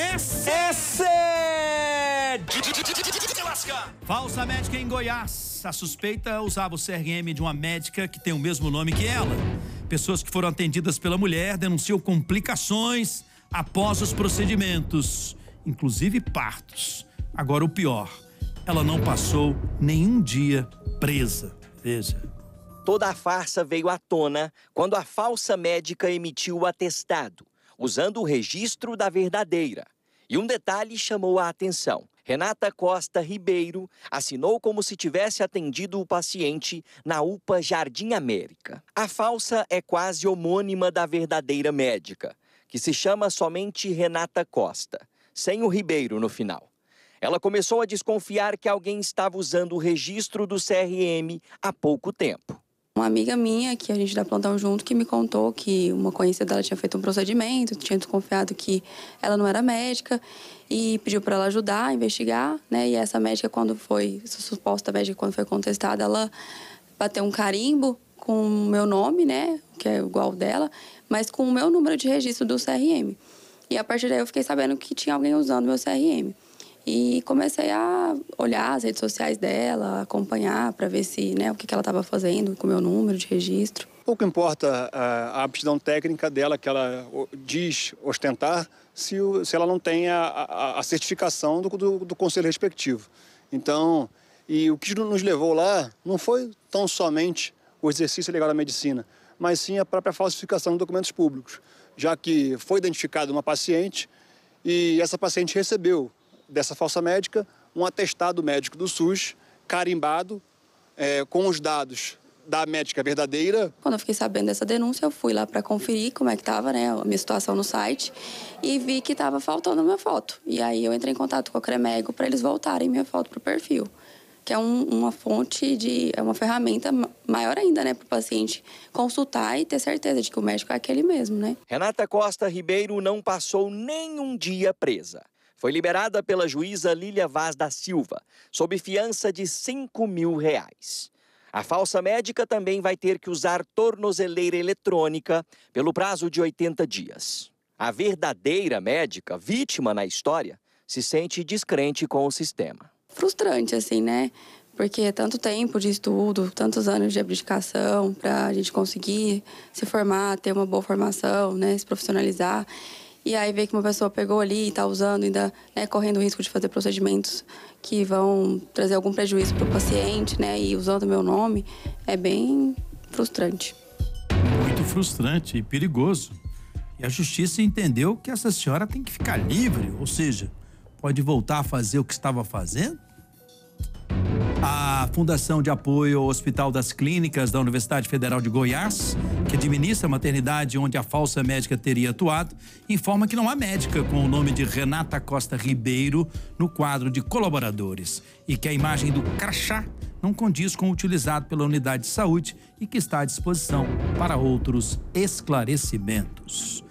Esse! Esse! É falsa médica em Goiás. A suspeita usava o CRM de uma médica que tem o mesmo nome que ela. Pessoas que foram atendidas pela mulher denunciam complicações após os procedimentos, inclusive partos. Agora o pior, ela não passou nenhum dia presa. Veja. Toda a farsa veio à tona quando a falsa médica emitiu o atestado usando o registro da verdadeira. E um detalhe chamou a atenção. Renata Costa Ribeiro assinou como se tivesse atendido o paciente na UPA Jardim América. A falsa é quase homônima da verdadeira médica, que se chama somente Renata Costa, sem o Ribeiro no final. Ela começou a desconfiar que alguém estava usando o registro do CRM há pouco tempo. Uma amiga minha, que a gente dá plantão junto, que me contou que uma conhecida dela tinha feito um procedimento, tinha desconfiado que ela não era médica e pediu para ela ajudar a investigar, né? E essa médica, quando foi, essa suposta médica, quando foi contestada, ela bateu um carimbo com o meu nome, né? Que é igual dela, mas com o meu número de registro do CRM. E a partir daí eu fiquei sabendo que tinha alguém usando meu CRM. E comecei a olhar as redes sociais dela, acompanhar para ver se, né, o que, que ela estava fazendo com o meu número de registro. Pouco importa ah, a, aptidão técnica dela que ela diz ostentar, se, se ela não tem a, a, a certificação do, do, do conselho respectivo. Então, e o que nos levou lá não foi tão somente o exercício legal da medicina, mas sim a própria falsificação de documentos públicos, já que foi identificada uma paciente e essa paciente recebeu dessa falsa médica um atestado médico do SUS carimbado é, com os dados da médica verdadeira. Quando eu fiquei sabendo dessa denúncia, eu fui lá para conferir como é que estava né, a minha situação no site e vi que estava faltando a minha foto. E aí eu entrei em contato com a Cremego para eles voltarem minha foto para o perfil, que é um, uma fonte de é uma ferramenta maior ainda, né, para o paciente consultar e ter certeza de que o médico é aquele mesmo, né? Renata Costa Ribeiro não passou nenhum dia presa foi liberada pela juíza Lília Vaz da Silva, sob fiança de 5 mil reais. A falsa médica também vai ter que usar tornozeleira eletrônica pelo prazo de 80 dias. A verdadeira médica, vítima na história, se sente descrente com o sistema. Frustrante, assim, né? Porque é tanto tempo de estudo, tantos anos de abdicação para a gente conseguir se formar, ter uma boa formação, né? Se profissionalizar e aí vê que uma pessoa pegou ali e está usando, ainda né, correndo o risco de fazer procedimentos que vão trazer algum prejuízo para o paciente, né, e usando meu nome, é bem frustrante. Muito frustrante e perigoso. E a justiça entendeu que essa senhora tem que ficar livre, ou seja, pode voltar a fazer o que estava fazendo a Fundação de Apoio ao Hospital das Clínicas da Universidade Federal de Goiás, que administra a maternidade onde a falsa médica teria atuado, informa que não há médica com o nome de Renata Costa Ribeiro no quadro de colaboradores e que a imagem do crachá não condiz com o utilizado pela unidade de saúde e que está à disposição para outros esclarecimentos.